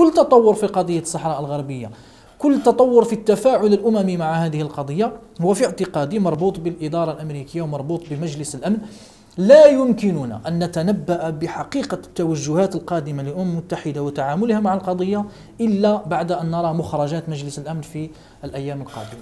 كل تطور في قضية الصحراء الغربية كل تطور في التفاعل الأممي مع هذه القضية هو في اعتقادي مربوط بالإدارة الأمريكية ومربوط بمجلس الأمن لا يمكننا أن نتنبأ بحقيقة التوجهات القادمة للأمم المتحدة وتعاملها مع القضية إلا بعد أن نرى مخرجات مجلس الأمن في الأيام القادمة